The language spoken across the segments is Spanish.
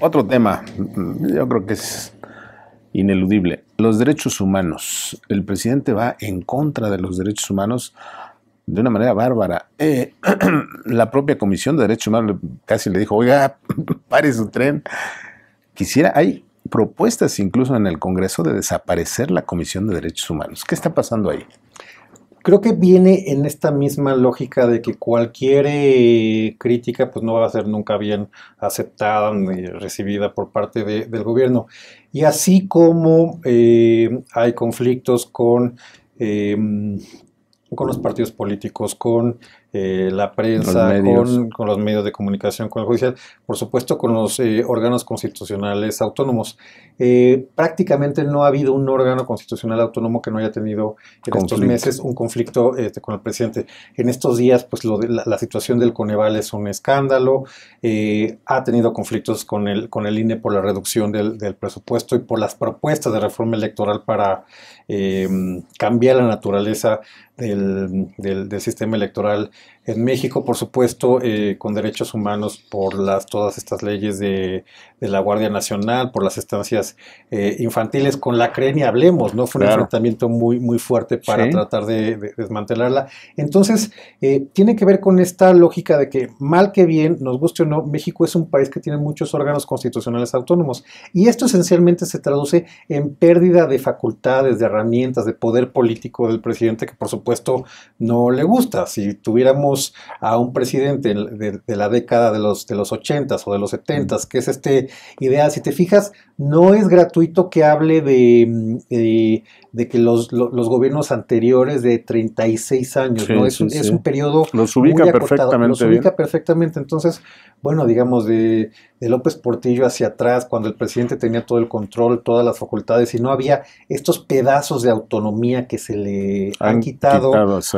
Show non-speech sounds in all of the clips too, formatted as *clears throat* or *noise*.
Otro tema, yo creo que es ineludible. Los derechos humanos. El presidente va en contra de los derechos humanos de una manera bárbara. Eh, *clears throat* la propia Comisión de Derechos Humanos casi le dijo, oiga, *laughs* pare su tren. Quisiera, hay propuestas incluso en el Congreso de desaparecer la Comisión de Derechos Humanos. ¿Qué está pasando ahí? Creo que viene en esta misma lógica de que cualquier eh, crítica pues no va a ser nunca bien aceptada ni recibida por parte del gobierno. Y así como eh, hay conflictos con, eh, con los partidos políticos, con eh, la prensa, con, los medios de comunicación, con el judicial, por supuesto con los eh, órganos constitucionales autónomos. Eh, prácticamente no ha habido un órgano constitucional autónomo que no haya tenido en estos meses un conflicto este, con el presidente. En estos días, pues la, situación del Coneval es un escándalo, ha tenido conflictos con el, con el INE por la reducción del presupuesto y por las propuestas de reforma electoral para cambiar la naturaleza del, sistema electoral en México, por supuesto, eh, con derechos humanos por las, todas estas leyes de, la Guardia Nacional, por las estancias eh, infantiles, con la CRE hablemos, ¿no? Fue un enfrentamiento muy, muy fuerte para tratar de, desmantelarla. Entonces, eh, tiene que ver con esta lógica de que, mal que bien, nos guste o no, México es un país que tiene muchos órganos constitucionales autónomos. Y esto esencialmente se traduce en pérdida de facultades, de herramientas, de poder político del presidente, que por supuesto puesto no le gusta. Si tuviéramos a un presidente de, la década de los, de los 80s o de los 70 que es este ideal, si te fijas, no es gratuito que hable de, mm, eh, que los, los, gobiernos anteriores de 36 años, ¿no? Es, es un periodo. Los ubica perfectamente. ubica perfectamente. Entonces, bueno, digamos, de, de, López Portillo hacia atrás, cuando el presidente tenía todo el control, todas las facultades, y no había estos pedazos de autonomía que se le han, quitado,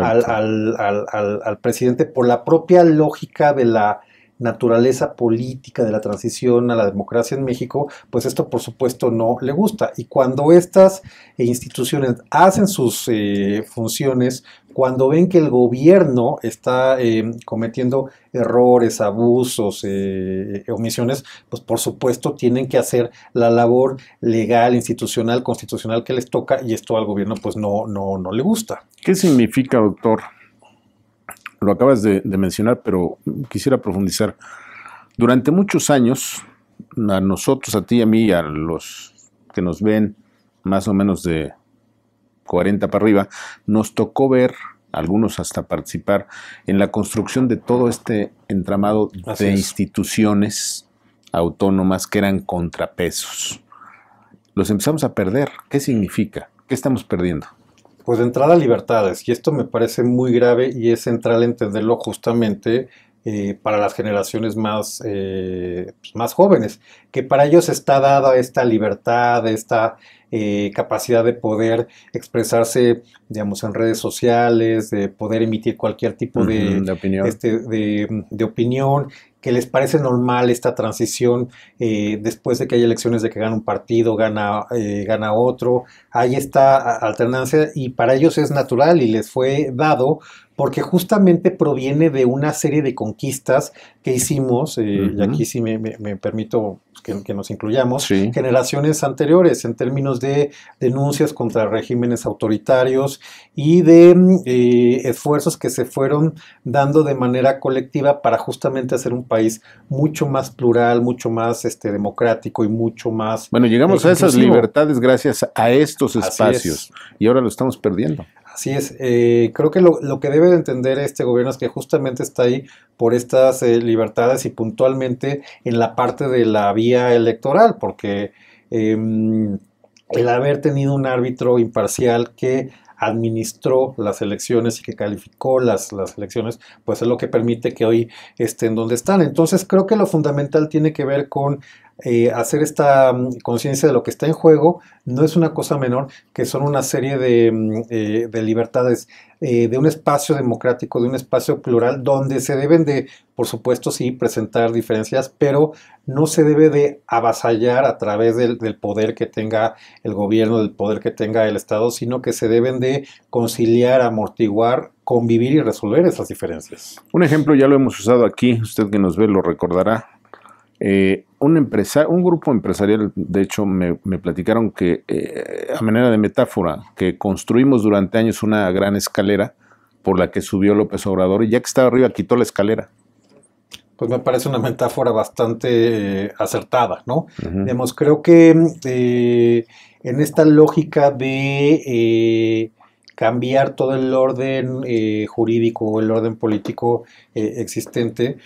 al presidente por la propia lógica de la naturaleza política de la transición a la democracia en México, pues esto por supuesto no le gusta. Y cuando estas instituciones hacen sus eh, funciones, cuando ven que el gobierno está eh, cometiendo errores, abusos, eh, omisiones, pues por supuesto tienen que hacer la labor legal, institucional, constitucional que les toca y esto al gobierno pues no, no, no le gusta. ¿Qué significa, doctor, lo acabas de, mencionar, pero quisiera profundizar. Durante muchos años, a nosotros, a ti, a mí, a los que nos ven más o menos de 40 para arriba, nos tocó ver, algunos hasta participar, en la construcción de todo este entramado de instituciones autónomas que eran contrapesos. Los empezamos a perder. ¿Qué significa? ¿Qué estamos perdiendo? Pues de entrada libertades, y esto me parece muy grave y es central entenderlo justamente eh, para las generaciones más, eh, pues, más jóvenes, que para ellos está dada esta libertad, esta, eh, capacidad de poder expresarse, digamos, en redes sociales, de poder emitir cualquier tipo de, opinión. Este, de, opinión, que les parece normal esta transición eh, después de que hay elecciones de que gana un partido, gana, eh, gana otro, hay esta alternancia y para ellos es natural y les fue dado porque justamente proviene de una serie de conquistas que hicimos, y aquí sí me, permito que, nos incluyamos, generaciones anteriores en términos de de denuncias contra regímenes autoritarios y de mm, eh, esfuerzos que se fueron dando de manera colectiva para justamente hacer un país mucho más plural, mucho más este, democrático y mucho más... Bueno, llegamos a esas libertades gracias a estos espacios y ahora lo estamos perdiendo. Así es, eh, creo que lo, que debe de entender este gobierno es que justamente está ahí por estas eh, libertades y puntualmente en la parte de la vía electoral, porque em, el haber tenido un árbitro imparcial que administró las elecciones y que calificó las, las elecciones, pues es lo que permite que hoy estén donde están. Entonces creo que lo fundamental tiene que ver con eh, hacer esta mm, conciencia de lo que está en juego no es una cosa menor, que son una serie de, mm, eh, libertades, eh, de un espacio democrático, de un espacio plural, donde se deben de, por supuesto, sí, presentar diferencias, pero no se debe de avasallar a través del, del poder que tenga el gobierno, del poder que tenga el Estado, sino que se deben de conciliar, amortiguar, convivir y resolver esas diferencias. Un ejemplo ya lo hemos usado aquí, usted que nos ve lo recordará, eh, un, empresa, un grupo empresarial, de hecho, me, platicaron que, eh, a manera de metáfora, que construimos durante años una gran escalera por la que subió López Obrador y ya que estaba arriba quitó la escalera. Pues me parece una metáfora bastante eh, acertada, ¿no? Digamos, creo que en esta lógica de cambiar todo el orden jurídico el orden político existente,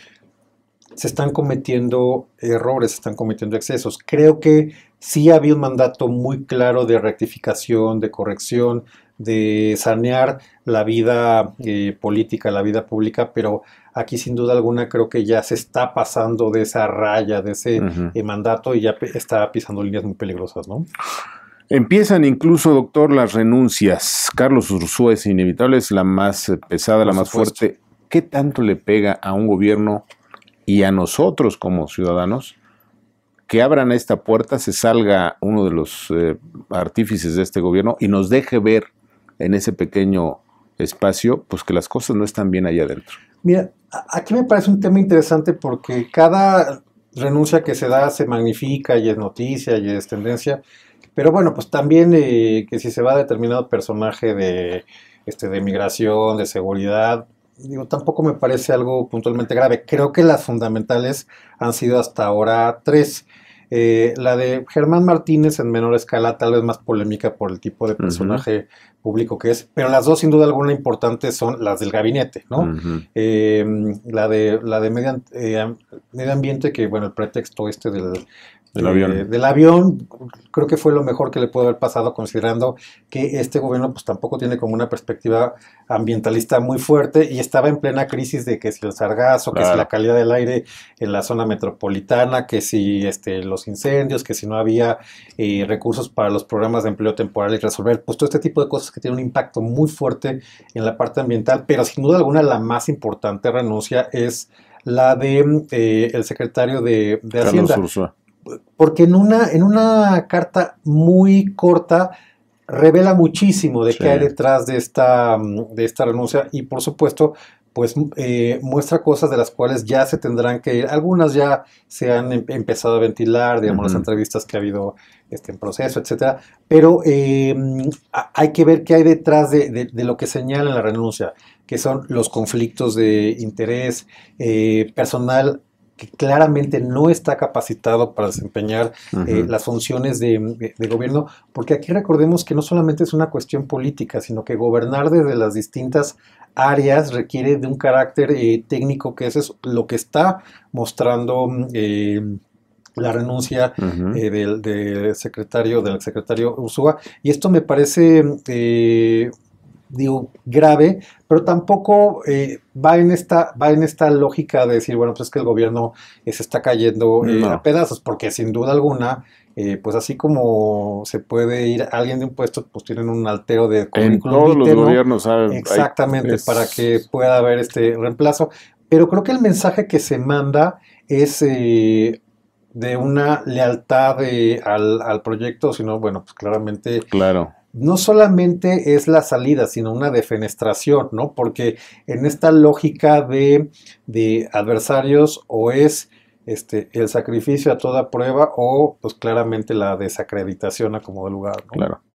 se están cometiendo errores, se están cometiendo excesos. Creo que sí había un mandato muy claro de rectificación, de corrección, de sanear la vida eh, política, la vida pública, pero aquí sin duda alguna creo que ya se está pasando de esa raya, de ese eh, mandato y ya está pisando líneas muy peligrosas, ¿no? Empiezan incluso, doctor, las renuncias. Carlos Ursúa es inevitable, es la más pesada, la más fuerte. ¿Qué tanto le pega a un gobierno y a nosotros como ciudadanos que abran esta puerta, se salga uno de los eh, artífices de este gobierno y nos deje ver en ese pequeño espacio, pues que las cosas no están bien allá adentro. Mira, aquí me parece un tema interesante porque cada renuncia que se da se magnifica y es noticia y es tendencia, pero bueno, pues también eh, que si se va a determinado personaje de, este, de migración, de seguridad, digo, tampoco me parece algo puntualmente grave. Creo que las fundamentales han sido hasta ahora tres. Eh, la de Germán Martínez en menor escala, tal vez más polémica por el tipo de personaje público que es, pero las dos sin duda alguna importantes son las del gabinete, ¿no? Eh, la de, la de eh, medio, ambiente, que bueno, el pretexto este del del avión. Eh, del avión creo que fue lo mejor que le pudo haber pasado considerando que este gobierno pues tampoco tiene como una perspectiva ambientalista muy fuerte y estaba en plena crisis de que si el sargazo, que si la calidad del aire en la zona metropolitana, que si este, los incendios, que si no había eh, recursos para los programas de empleo temporal y resolver, pues todo este tipo de cosas que tienen un impacto muy fuerte en la parte ambiental, pero sin duda alguna la más importante renuncia es la de eh, el secretario de, de Hacienda, porque en una, en una carta muy corta revela muchísimo de qué hay detrás de esta, de esta renuncia y por supuesto pues eh, muestra cosas de las cuales ya se tendrán que ir. Algunas ya se han em, empezado a ventilar, digamos, las entrevistas que ha habido este, en proceso, etcétera. Pero eh, hay que ver qué hay detrás de, lo que señala la renuncia, que son los conflictos de interés eh, personal que claramente no está capacitado para desempeñar eh, las funciones de, gobierno, porque aquí recordemos que no solamente es una cuestión política, sino que gobernar desde las distintas áreas requiere de un carácter eh, técnico, que eso es lo que está mostrando. Mm, eh, la renuncia del, secretario del secretario Ursúa y esto me parece mm, digo, grave, pero tampoco eh, va, en esta, va en esta lógica de decir, bueno, pues es que el gobierno eh, se está cayendo eh, a pedazos, porque sin duda alguna, pues así como se puede ir alguien de un puesto, pues tienen un altero de todos los gobiernos, saben. Exactamente, para que pueda haber este reemplazo. Pero creo que el mensaje que se manda es de una lealtad al, al, proyecto, sino, bueno, pues claramente claro no solamente es la salida, sino una defenestración, ¿no? Porque en esta lógica de, adversarios o es este, el sacrificio a toda prueba o pues claramente la desacreditación a como de lugar, ¿no? Claro.